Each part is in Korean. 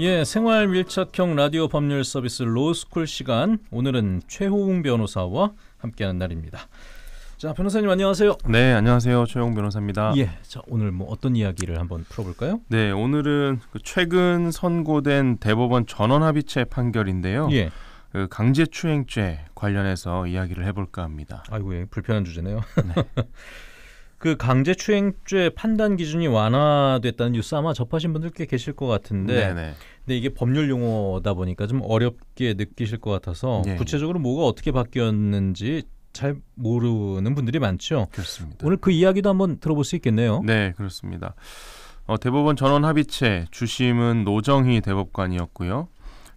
예, 생활 밀착형 라디오 법률 서비스 로스쿨 시간. 오늘은 최호웅 변호사와 함께하는 날입니다. 자, 변호사님 안녕하세요. 네, 안녕하세요. 최용 변호사입니다. 예. 자, 오늘 뭐 어떤 이야기를 한번 풀어 볼까요? 네, 오늘은 그 최근 선고된 대법원 전원 합의체 판결인데요. 예. 그 강제추행죄 관련해서 이야기를 해볼까 합니다. 아이고, 예, 불편한 주제네요. 네. 그 강제추행죄 판단 기준이 완화됐다는 뉴스 아마 접하신 분들 꽤 계실 것 같은데 네네. 네. 근데 이게 법률 용어다 보니까 좀 어렵게 느끼실 것 같아서 네. 구체적으로 뭐가 어떻게 바뀌었는지 잘 모르는 분들이 많죠. 그렇습니다. 오늘 그 이야기도 한번 들어볼 수 있겠네요. 네, 그렇습니다. 어, 대법원 전원 합의체 주심은 노정희 대법관이었고요.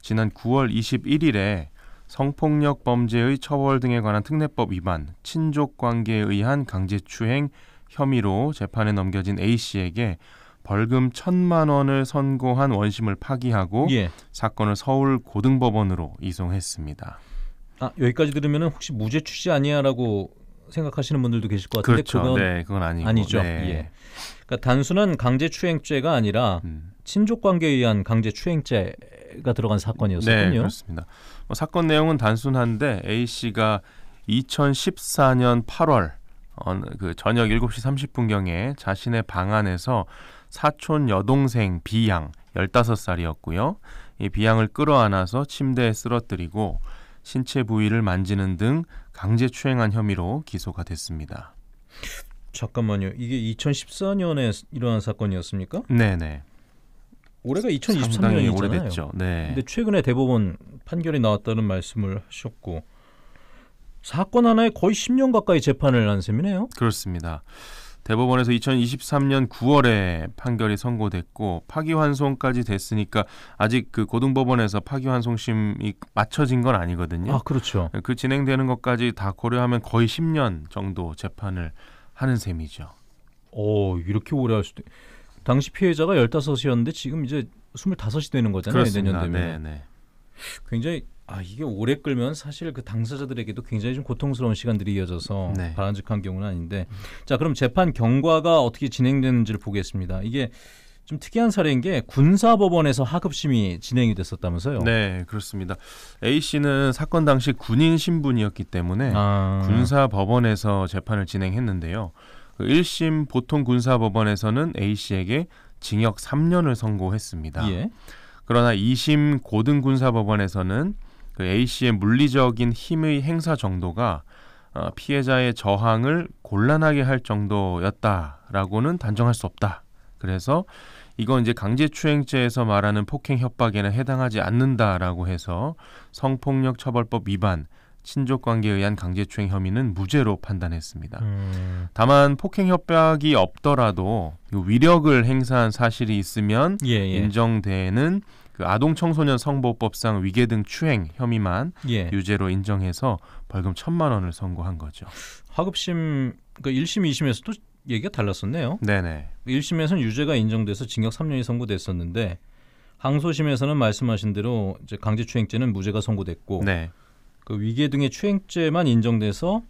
지난 9월 21일에 성폭력 범죄의 처벌 등에 관한 특례법 위반, 친족 관계에 의한 강제추행, 혐의로 재판에 넘겨진 A 씨에게 벌금 천만 원을 선고한 원심을 파기하고 예. 사건을 서울 고등법원으로 이송했습니다. 아 여기까지 들으면 혹시 무죄 취지 아니야라고 생각하시는 분들도 계실 것 같은데 그렇죠. 그건, 네, 그건 아니고. 아니죠. 네. 예. 그러니까 단순한 강제추행죄가 아니라 음. 친족관계에 의한 강제추행죄가 들어간 사건이었거든요. 네, 그렇습니다. 뭐, 사건 내용은 단순한데 A 씨가 2014년 8월 어, 느그 저녁 7시 30분경에 자신의 방 안에서 사촌 여동생 비양 15살이었고요. 이 비양을 끌어안아서 침대에 쓰러뜨리고 신체 부위를 만지는 등 강제추행한 혐의로 기소가 됐습니다. 잠깐만요. 이게 2014년에 일어난 사건이었습니까? 네네. 올해가 2023년이잖아요. 오래됐죠. 네. 근데 최근에 대법원 판결이 나왔다는 말씀을 하셨고 사건 하나에 거의 10년 가까이 재판을 한 셈이네요. 그렇습니다. 대법원에서 2023년 9월에 판결이 선고됐고 파기환송까지 됐으니까 아직 그 고등법원에서 파기환송심이 맞춰진 건 아니거든요. 아 그렇죠. 그 진행되는 것까지 다 고려하면 거의 10년 정도 재판을 하는 셈이죠. 어 이렇게 오래 할 수도. 당시 피해자가 15이었는데 지금 이제 25이 되는 거잖아요. 그렇습니다. 내년 되면. 네네. 네. 굉장히 아 이게 오래 끌면 사실 그 당사자들에게도 굉장히 좀 고통스러운 시간들이 이어져서 네. 바람직한 경우는 아닌데 자 그럼 재판 경과가 어떻게 진행되는지를 보겠습니다. 이게 좀 특이한 사례인 게 군사법원에서 하급심이 진행이 됐었다면서요? 네, 그렇습니다. A 씨는 사건 당시 군인 신분이었기 때문에 아... 군사법원에서 재판을 진행했는데요. 1심 그 보통 군사법원에서는 A 씨에게 징역 3년을 선고했습니다. 예? 그러나 2심 고등군사법원에서는 그 A 씨의 물리적인 힘의 행사 정도가 어, 피해자의 저항을 곤란하게 할 정도였다라고는 단정할 수 없다. 그래서 이건 이제 강제추행죄에서 말하는 폭행 협박에는 해당하지 않는다라고 해서 성폭력 처벌법 위반 친족 관계에 의한 강제추행 혐의는 무죄로 판단했습니다. 음. 다만 폭행 협박이 없더라도 위력을 행사한 사실이 있으면 예, 예. 인정되는 그 아동 청소년 성보호법상 위계 등 추행 혐의만 예. 유죄로 인정해서 벌금 천만 원을 선고한 거죠. 하급심 그러심 그러니까 2심에서도 얘기가 달랐었네요. 네네. 1심에서는 유죄가 인정돼서 징역 3년이 선고됐었는데 항소심에서는 말씀하신 대로 이제 강제추행죄는 무죄가 선고됐고 네. 그 위계 등의 추행죄만 인정돼서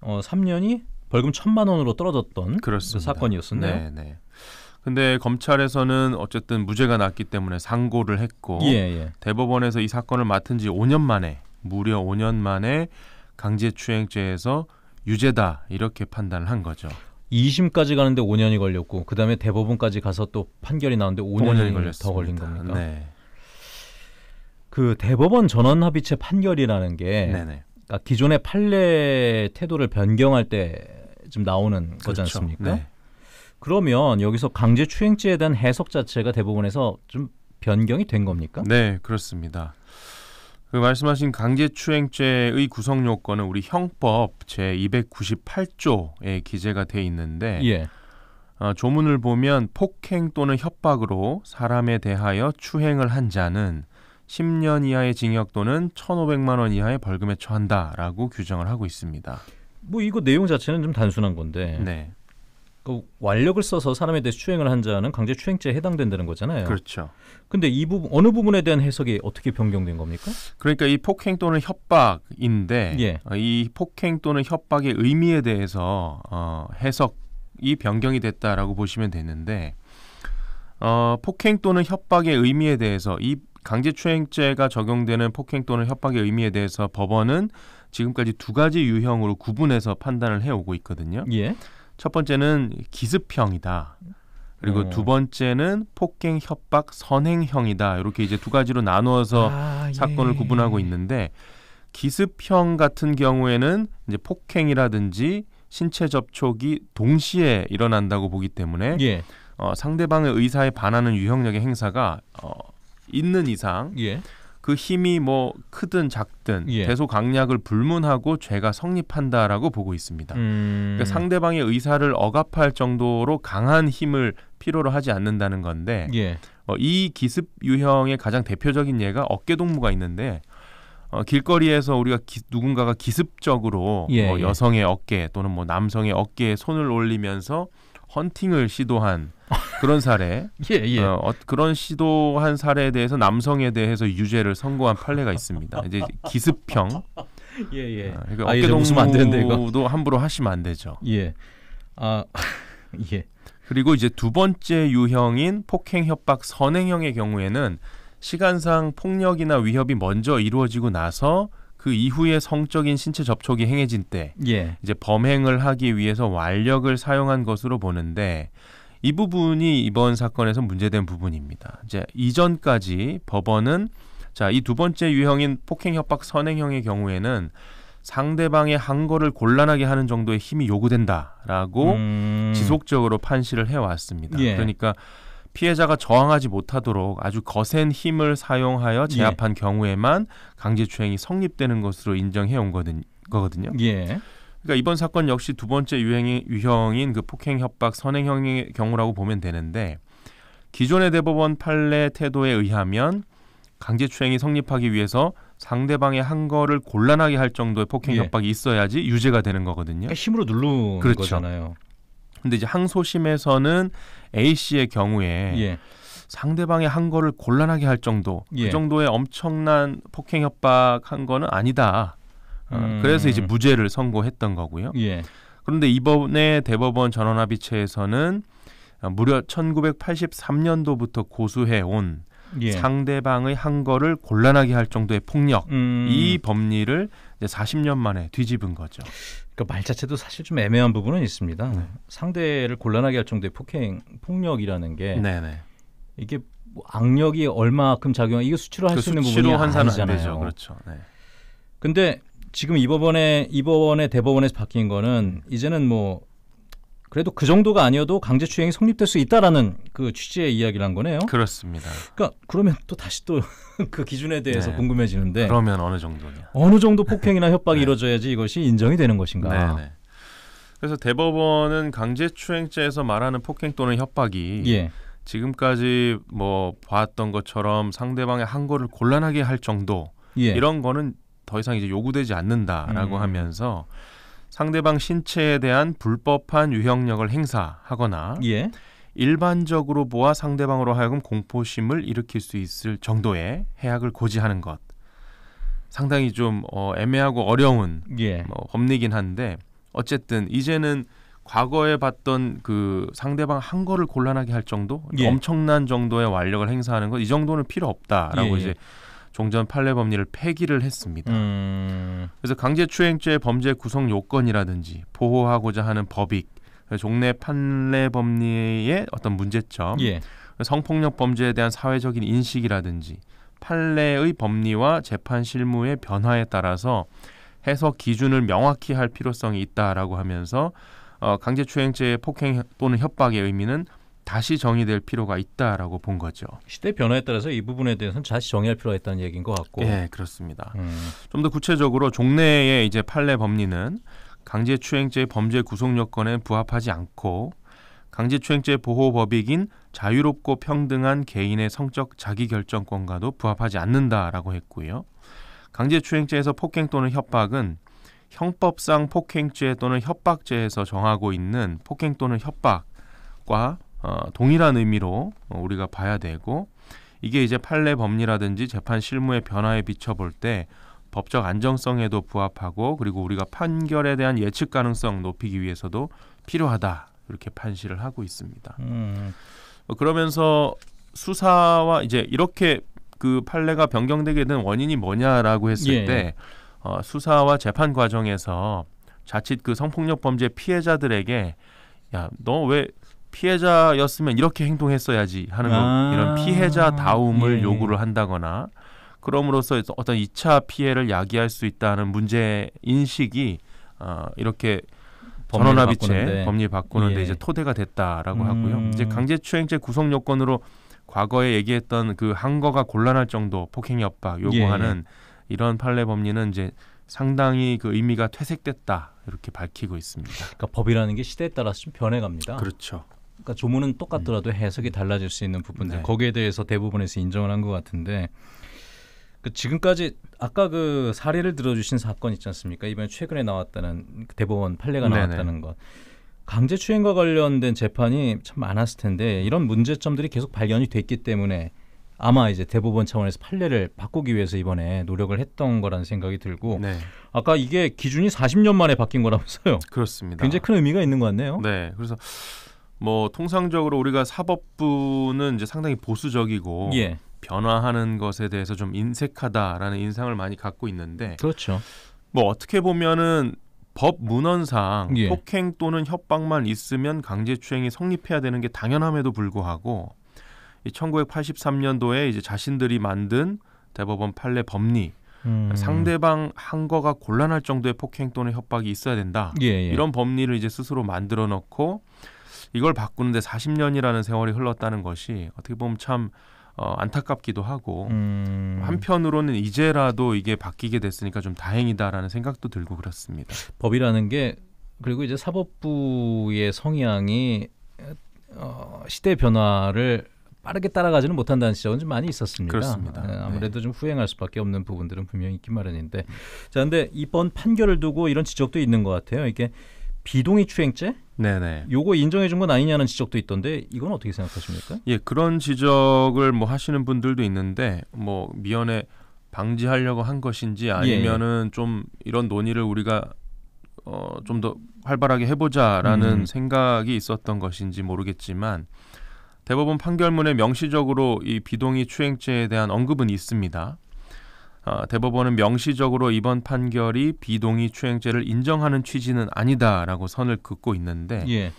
어 3년이 벌금 천만 원으로 떨어졌던 그 사건이었었네요. 네네. 근데 검찰에서는 어쨌든 무죄가 났기 때문에 상고를 했고 예, 예. 대법원에서 이 사건을 맡은 지 5년 만에 무려 5년 만에 강제추행죄에서 유죄다 이렇게 판단을 한 거죠. 2심까지 가는데 5년이 걸렸고 그다음에 대법원까지 가서 또 판결이 나오는데 5년이, 5년이 더 걸린 겁니까? 네. 그 대법원 전원 합의체 판결이라는 게네 네. 그러니까 기존의 판례 태도를 변경할 때 좀 나오는 그렇죠. 거지 않습니까? 네. 그러면 여기서 강제추행죄에 대한 해석 자체가 대부분에서좀 변경이 된 겁니까? 네, 그렇습니다. 그 말씀하신 강제추행죄의 구성 요건은 우리 형법 제 298조에 기재가 돼 있는데 예. 어, 조문을 보면 폭행 또는 협박으로 사람에 대하여 추행을 한 자는 10년 이하의 징역 또는 1,500만 원 이하의 벌금에 처한다라고 규정을 하고 있습니다. 뭐 이거 내용 자체는 좀 단순한 건데 네. 그 완력을 써서 사람에 대해 서 추행을 한 자는 강제 추행죄에 해당된다는 거잖아요. 그렇죠. 근데 이 부분 어느 부분에 대한 해석이 어떻게 변경된 겁니까? 그러니까 이 폭행 또는 협박인데 예. 어, 이 폭행 또는 협박의 의미에 대해서 어, 해석이 변경이 됐다라고 보시면 되는데 어, 폭행 또는 협박의 의미에 대해서 이 강제추행죄가 적용되는 폭행 또는 협박의 의미에 대해서 법원은 지금까지 두 가지 유형으로 구분해서 판단을 해오고 있거든요. 예. 첫 번째는 기습형이다. 그리고 음. 두 번째는 폭행 협박 선행형이다. 이렇게 이제 두 가지로 나누어서 아, 예. 사건을 예. 구분하고 있는데 기습형 같은 경우에는 이제 폭행이라든지 신체 접촉이 동시에 일어난다고 보기 때문에 예. 어, 상대방의 의사에 반하는 유형력의 행사가 어, 있는 이상 예. 그 힘이 뭐 크든 작든 예. 대소 강약을 불문하고 죄가 성립한다라고 보고 있습니다. 음... 그러니까 상대방의 의사를 억압할 정도로 강한 힘을 필요로 하지 않는다는 건데 예. 어, 이 기습 유형의 가장 대표적인 예가 어깨 동무가 있는데 어, 길거리에서 우리가 기, 누군가가 기습적으로 예, 어, 여성의 어깨 또는 뭐 남성의 어깨에 손을 올리면서 헌팅을 시도한 그런 사례, 예, 예. 어, 어, 그런 시도한 사례에 대해서 남성에 대해서 유죄를 선고한 판례가 있습니다. 이제 기습형. 예, 예. 어, 그러니까 아, 어깨동무만 되는데 이거도 함부로 하시면 안 되죠. 예. 아, 예. 그리고 이제 두 번째 유형인 폭행 협박 선행형의 경우에는 시간상 폭력이나 위협이 먼저 이루어지고 나서 그 이후에 성적인 신체 접촉이 행해진 때 예. 이제 범행을 하기 위해서 완력을 사용한 것으로 보는데 이 부분이 이번 사건에서 문제된 부분입니다. 이제 이전까지 법원은 자, 이 두 번째 유형인 폭행 협박 선행형의 경우에는 상대방의 한 거를 곤란하게 하는 정도의 힘이 요구된다라고 음... 지속적으로 판시를 해왔습니다. 예. 그러니까 피해자가 저항하지 못하도록 아주 거센 힘을 사용하여 예. 제압한 예. 경우에만 강제추행이 성립되는 것으로 인정해 온 거든, 거거든요. 예. 그러니까 이번 사건 역시 두 번째 유행이, 유형인 그 폭행 협박 선행형의 경우라고 보면 되는데 기존의 대법원 판례 태도에 의하면 강제추행이 성립하기 위해서 상대방의 한 거를 곤란하게 할 정도의 폭행 예. 협박이 있어야지 유죄가 되는 거거든요. 그 힘으로 누르는 그렇죠. 거잖아요. 근데 이제 항소심에서는 A 씨의 경우에 예. 상대방의 한 거를 곤란하게 할 정도 그 예. 그 정도의 엄청난 폭행 협박한 거는 아니다. 어, 음. 그래서 이제 무죄를 선고했던 거고요. 예. 그런데 이번에 대법원 전원합의체에서는 무려 1983년도부터 고수해 온 예. 상대방의 한 거를 곤란하게 할 정도의 폭력 음. 이 법리를 이제 40년 만에 뒤집은 거죠. 그러니까 말 자체도 사실 좀 애매한 부분은 있습니다. 네. 상대를 곤란하게 할 정도의 폭행 폭력이라는 게 네네. 이게 뭐 악력이 얼마큼 작용 이거 수치로 할수 그 있는 부분이 아니잖아요. 되죠. 그렇죠. 네. 근데 지금 이 법원의 이 법원의 대법원에서 바뀐 거는 이제는 뭐 그래도 그 정도가 아니어도 강제추행이 성립될 수 있다라는 그 취지의 이야기를 한 거네요. 그렇습니다. 그러니까 그러면 또 다시 또 그 기준에 대해서 네. 궁금해지는데 그러면 어느 정도냐? 어느 정도 폭행이나 협박이 네. 이루어져야지 이것이 인정이 되는 것인가? 네, 네. 그래서 대법원은 강제추행죄에서 말하는 폭행 또는 협박이 예. 지금까지 뭐 봤던 것처럼 상대방의 항거를 곤란하게 할 정도 예. 이런 거는 더 이상 이제 요구되지 않는다라고 음. 하면서 상대방 신체에 대한 불법한 유형력을 행사하거나 예. 일반적으로 보아 상대방으로 하여금 공포심을 일으킬 수 있을 정도의 해악을 고지하는 것 상당히 좀 어, 애매하고 어려운 예. 뭐, 법리긴 한데 어쨌든 이제는 과거에 봤던 그 상대방 한 거를 곤란하게 할 정도 예. 엄청난 정도의 완력을 행사하는 것 이 정도는 필요 없다라고 예, 예. 이제 종전 판례 법리를 폐기를 했습니다. 음... 그래서 강제추행죄 범죄 구성 요건이라든지 보호하고자 하는 법익, 종래 판례 법리의 어떤 문제점, 예. 성폭력 범죄에 대한 사회적인 인식이라든지 판례의 법리와 재판 실무의 변화에 따라서 해석 기준을 명확히 할 필요성이 있다라고 하면서 어, 강제추행죄의 폭행 또는 협박의 의미는 다시 정의될 필요가 있다라고 본 거죠. 시대 변화에 따라서 이 부분에 대해서는 다시 정의할 필요가 있다는 얘기인 것 같고. 예, 그렇습니다. 음. 좀더 구체적으로 종래의 이제 판례 범리는 강제추행죄 범죄 구속 요건에 부합하지 않고 강제추행죄 보호 법익인 자유롭고 평등한 개인의 성적 자기결정권과도 부합하지 않는다라고 했고요. 강제추행죄에서 폭행 또는 협박은 형법상 폭행죄 또는 협박죄에서 정하고 있는 폭행 또는 협박과 어, 동일한 의미로 어, 우리가 봐야 되고 이게 이제 판례 법리라든지 재판 실무의 변화에 비춰볼 때 법적 안정성에도 부합하고 그리고 우리가 판결에 대한 예측 가능성 높이기 위해서도 필요하다 이렇게 판시를 하고 있습니다. 음. 어, 그러면서 수사와 이제 이렇게 그 판례가 변경되게 된 원인이 뭐냐라고 했을 예. 때 어, 수사와 재판 과정에서 자칫 그 성폭력 범죄 피해자들에게 야너왜 피해자였으면 이렇게 행동했어야지 하는 아~ 이런 피해자다움을 예, 예. 요구를 한다거나 그럼으로써 어떤 2차 피해를 야기할 수 있다는 문제 인식이 어, 이렇게 전원합의체 법리 바꾸는데 예. 이제 토대가 됐다라고 음. 하고요. 이제 강제추행죄 구성 요건으로 과거에 얘기했던 그 한거가 곤란할 정도 폭행 협박 요구하는 예. 이런 판례 법리는 이제 상당히 그 의미가 퇴색됐다 이렇게 밝히고 있습니다. 그러니까 법이라는 게 시대에 따라서 좀 변해갑니다. 그렇죠. 그러니까 조문은 똑같더라도 네. 해석이 달라질 수 있는 부분들 네. 거기에 대해서 대부분에서 인정을 한 것 같은데 그 지금까지 아까 그 사례를 들어주신 사건 있지 않습니까? 이번에 최근에 나왔다는 대법원 판례가 나왔다는 것. 강제추행과 관련된 재판이 참 많았을 텐데 이런 문제점들이 계속 발견이 됐기 때문에 아마 이제 대법원 차원에서 판례를 바꾸기 위해서 이번에 노력을 했던 거라는 생각이 들고 네. 아까 이게 기준이 40년 만에 바뀐 거라면서요. 그렇습니다. 굉장히 큰 의미가 있는 것 같네요. 네. 그래서 뭐 통상적으로 우리가 사법부는 이제 상당히 보수적이고 예. 변화하는 것에 대해서 좀 인색하다라는 인상을 많이 갖고 있는데 그렇죠. 뭐 어떻게 보면은 법 문헌상 예. 폭행 또는 협박만 있으면 강제추행이 성립해야 되는 게 당연함에도 불구하고 이 1983년도에 이제 자신들이 만든 대법원 판례 법리 음. 상대방 한 거가 곤란할 정도의 폭행 또는 협박이 있어야 된다. 예, 예. 이런 법리를 이제 스스로 만들어 놓고 이걸 바꾸는데 40년이라는 세월이 흘렀다는 것이 어떻게 보면 참 어, 안타깝기도 하고 음... 한편으로는 이제라도 이게 바뀌게 됐으니까 좀 다행이다라는 생각도 들고 그렇습니다. 법이라는 게 그리고 이제 사법부의 성향이 어, 시대 변화를 빠르게 따라가지는 못한다는 지적은 좀 많이 있었습니다. 그렇습니다. 예, 네, 아무래도 네. 좀 후행할 수밖에 없는 부분들은 분명히 있기 마련인데, 음. 자, 근데 이번 판결을 두고 이런 지적도 있는 것 같아요. 이게 비동의 추행죄? 네네. 요거 인정해 준 건 아니냐는 지적도 있던데 이건 어떻게 생각하십니까? 예, 그런 지적을 뭐 하시는 분들도 있는데 뭐 미연에 방지하려고 한 것인지 예, 예. 아니면은 예. 좀 이런 논의를 우리가 어, 좀 더 활발하게 해보자라는 음. 생각이 있었던 것인지 모르겠지만 대법원 판결문에 명시적으로 이 비동의 추행죄에 대한 언급은 있습니다. 어, 대법원은 명시적으로 이번 판결이 비동의 추행죄를 인정하는 취지는 아니다라고 선을 긋고 있는데 예.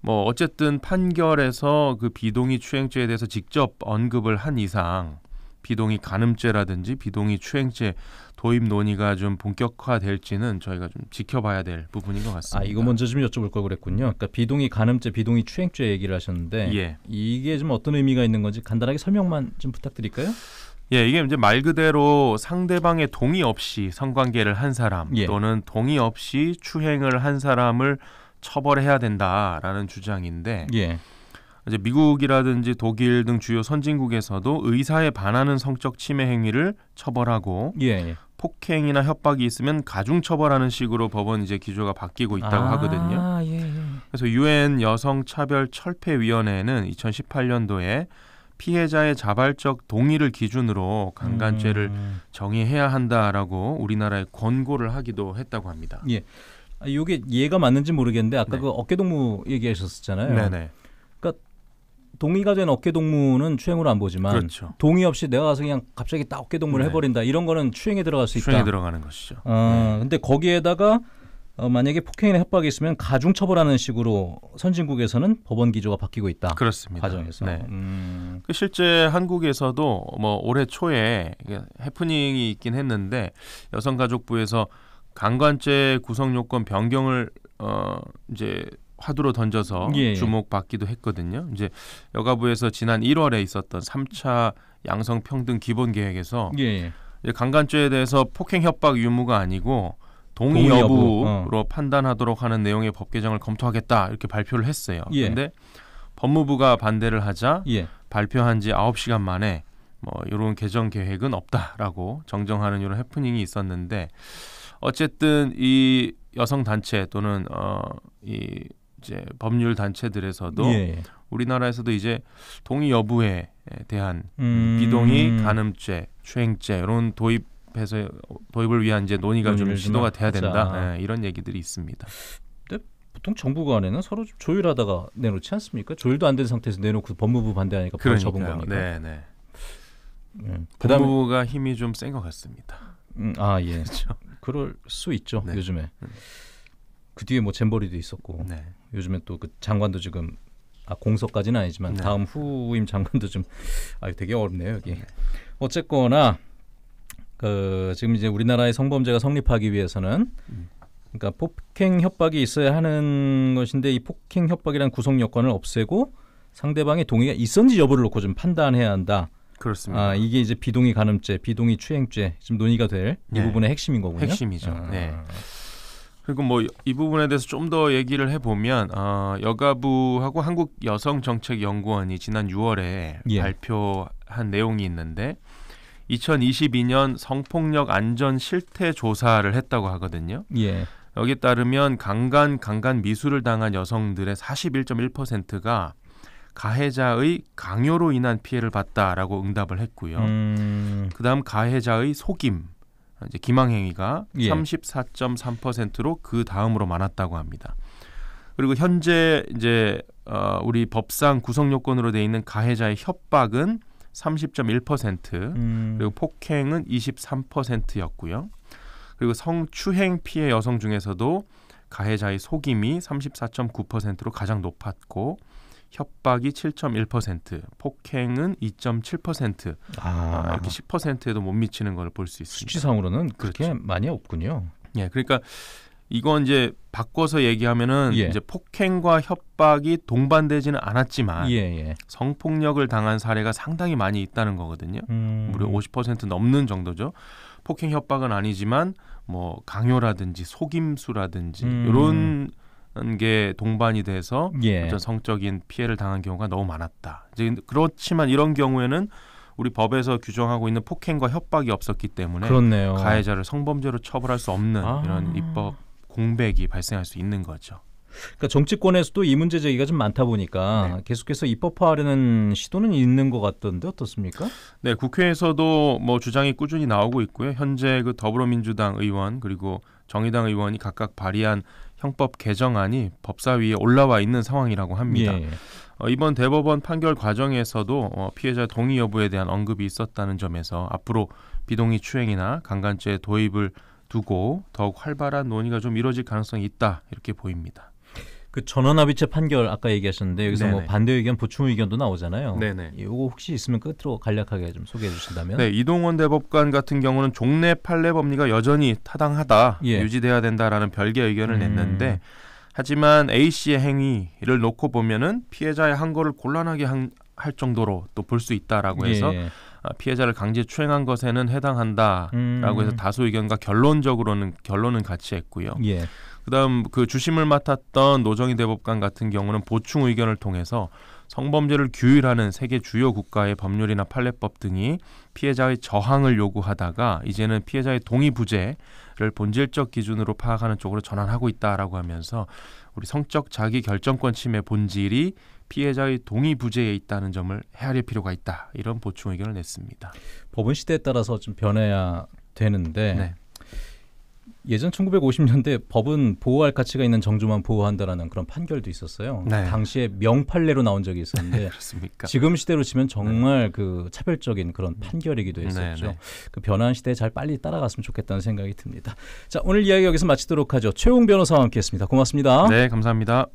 뭐 어쨌든 판결에서 그 비동의 추행죄에 대해서 직접 언급을 한 이상 비동의 가늠죄라든지 비동의 추행죄 도입 논의가 좀 본격화될지는 저희가 좀 지켜봐야 될 부분인 것 같습니다. 아 이거 먼저 좀 여쭤볼 걸 그랬군요. 그러니까 비동의 가늠죄, 비동의 추행죄 얘기를 하셨는데 예. 이게 좀 어떤 의미가 있는 건지 간단하게 설명만 좀 부탁드릴까요? 예, 이게 이제 말 그대로 상대방의 동의 없이 성관계를 한 사람 예. 또는 동의 없이 추행을 한 사람을 처벌해야 된다라는 주장인데 예. 이제 미국이라든지 독일 등 주요 선진국에서도 의사에 반하는 성적 침해 행위를 처벌하고 예. 예. 폭행이나 협박이 있으면 가중 처벌하는 식으로 법원 이제 기조가 바뀌고 있다고 아, 하거든요. 예, 예. 그래서 유엔 여성 차별 철폐 위원회는 2018년도에 피해자의 자발적 동의를 기준으로 강간죄를 음. 정의해야 한다라고 우리나라에 권고를 하기도 했다고 합니다. 예. 이게 아, 이해가 맞는지 모르겠는데 아까 네. 그 어깨동무 얘기하셨었잖아요. 네네. 그러니까 동의가 된 어깨동무는 추행으로 안 보지만 그렇죠. 동의 없이 내가 가서 그냥 갑자기 딱 어깨동무를 네. 해버린다 이런 거는 추행에 들어갈 수 있다. 추행에 들어가는 것이죠. 아, 네. 근데 거기에다가 어, 만약에 폭행이나 협박이 있으면 가중 처벌하는 식으로 선진국에서는 법원 기조가 바뀌고 있다. 그렇습니다. 과정에서. 네. 음. 그 실제 한국에서도 뭐 올해 초에 해프닝이 있긴 했는데 여성가족부에서 강간죄 구성 요건 변경을 어 이제 화두로 던져서 예. 예. 주목받기도 했거든요. 이제 여가부에서 지난 1월에 있었던 3차 양성평등 기본 계획에서 예. 예. 강간죄에 대해서 폭행 협박 유무가 아니고 동의, 동의 여부로 여 어. 판단하도록 하는 내용의 법 개정을 검토하겠다 이렇게 발표를 했어요. 그런데 예. 법무부가 반대를 하자 예. 발표한 지 9시간 만에 뭐 이런 개정 계획은 없다라고 정정하는 이런 해프닝이 있었는데 어쨌든 이 여성 단체 또는 어이 이제 법률 단체들에서도 예, 예. 우리나라에서도 이제 동의 여부에 대한 음... 비동의, 가늠죄 추행죄 이런 도입 해서 도입을 위한 이제 논의가 좀 시도가 돼야 된다 네, 이런 얘기들이 있습니다. 보통 정부 간에는 서로 조율하다가 내놓지 않습니까? 조율도 안 된 상태에서 내놓고 법무부 반대하니까 바로 접은 겁니까? 네, 네. 예. 법무부가 힘이 좀 센 것 같습니다. 음, 아 예, 그렇죠. 그럴 수 있죠 네. 요즘에. 음. 그 뒤에 뭐 잼버리도 있었고 네. 요즘에 또그 장관도 지금 아, 공석까지는 아니지만 네. 다음 후임 장관도 좀 아, 되게 어렵네요 여기. 네. 어쨌거나 그 지금 이제 우리나라의 성범죄가 성립하기 위해서는 그러니까 폭행 협박이 있어야 하는 것인데 이 폭행 협박이란 구성 요건을 없애고 상대방의 동의가 있었는지 여부를 놓고 좀 판단해야 한다. 그렇습니다. 아, 이게 이제 비동의 가늠죄, 비동의 추행죄 지금 논의가 될이 네. 부분의 핵심인 거군요. 핵심이죠. 아. 네. 그리고 뭐 이 부분에 대해서 좀 더 얘기를 해보면 어, 여가부하고 한국여성정책연구원이 지난 6월에 예. 발표한 내용이 있는데 2022년 성폭력 안전 실태 조사를 했다고 하거든요. 예. 여기에 따르면 강간 강간 미수를 당한 여성들의 41.1%가 가해자의 강요로 인한 피해를 봤다라고 응답을 했고요. 음... 그다음 가해자의 속임 이제 기망행위가 예. 34.3%로 그 다음으로 많았다고 합니다. 그리고 현재 이제 어, 우리 법상 구성 요건으로 돼 있는 가해자의 협박은 30.1% 음. 그리고 폭행은 23%였고요. 그리고 성추행 피해 여성 중에서도 가해자의 속임이 34.9%로 가장 높았고 협박이 7.1%, 폭행은 2.7% 아. 아. 이렇게 10%에도 못 미치는 걸 볼 수 있습니다. 수치상으로는 그렇게 그렇죠. 많이 없군요. 예, 그러니까 이건 이제 바꿔서 얘기하면은 예. 이제 폭행과 협박이 동반되지는 않았지만 예예. 예. 성폭력을 당한 사례가 상당히 많이 있다는 거거든요. 음. 무려 50% 넘는 정도죠. 폭행 협박은 아니지만 뭐 강요라든지 속임수라든지 음. 이런 게 동반이 돼서 예. 어떤 성적인 피해를 당한 경우가 너무 많았다. 이제 그렇지만 이런 경우에는 우리 법에서 규정하고 있는 폭행과 협박이 없었기 때문에 그렇네요. 가해자를 성범죄로 처벌할 수 없는 아. 이런 입법 공백이 발생할 수 있는 거죠. 그러니까 정치권에서도 이 문제 제기가 좀 많다 보니까 네. 계속해서 입법화하려는 시도는 있는 것 같던데 어떻습니까? 네, 국회에서도 뭐 주장이 꾸준히 나오고 있고요. 현재 그 더불어민주당 의원 그리고 정의당 의원이 각각 발의한 형법 개정안이 법사위에 올라와 있는 상황이라고 합니다. 예. 어, 이번 대법원 판결 과정에서도 어, 피해자 동의 여부에 대한 언급이 있었다는 점에서 앞으로 비동의 추행이나 강간죄 도입을 두고 더욱 활발한 논의가 좀 이뤄질 가능성이 있다 이렇게 보입니다. 그 전원합의체 판결 아까 얘기하셨는데 여기서 뭐 네네. 뭐 반대 의견 보충 의견도 나오잖아요. 네네. 이거 혹시 있으면 끝으로 간략하게 좀 소개해 주신다면. 네, 이동원 대법관 같은 경우는 종래 판례 법리가 여전히 타당하다 예. 유지돼야 된다라는 별개 의견을 음. 냈는데 하지만 A 씨의 행위를 놓고 보면은 피해자의 한 거를 곤란하게 한, 할 정도로 또 볼 수 있다라고 예. 해서 예. 아, 피해자를 강제 추행한 것에는 해당한다라고 음. 해서 다수 의견과 결론적으로는 결론은 같이 했고요. 예. 그다음 그 주심을 맡았던 노정희 대법관 같은 경우는 보충 의견을 통해서 성범죄를 규율하는 세계 주요 국가의 법률이나 판례법 등이 피해자의 저항을 요구하다가 이제는 피해자의 동의 부재를 본질적 기준으로 파악하는 쪽으로 전환하고 있다라고 하면서 우리 성적 자기 결정권 침해 본질이 피해자의 동의 부재에 있다는 점을 헤아릴 필요가 있다 이런 보충 의견을 냈습니다. 법원 시대에 따라서 좀 변해야 되는데 네. 예전 1950년대 법은 보호할 가치가 있는 정조만 보호한다라는 그런 판결도 있었어요. 네. 당시에 명판례로 나온 적이 있었는데 그렇습니까? 지금 시대로 치면 네. 정말 네. 그 차별적인 그런 음. 판결이기도 네, 했었죠. 네. 그 변화한 시대에 잘 빨리 따라갔으면 좋겠다는 생각이 듭니다. 자 오늘 이야기 여기서 마치도록 하죠. 최용 변호사와 함께했습니다. 고맙습니다. 네 감사합니다.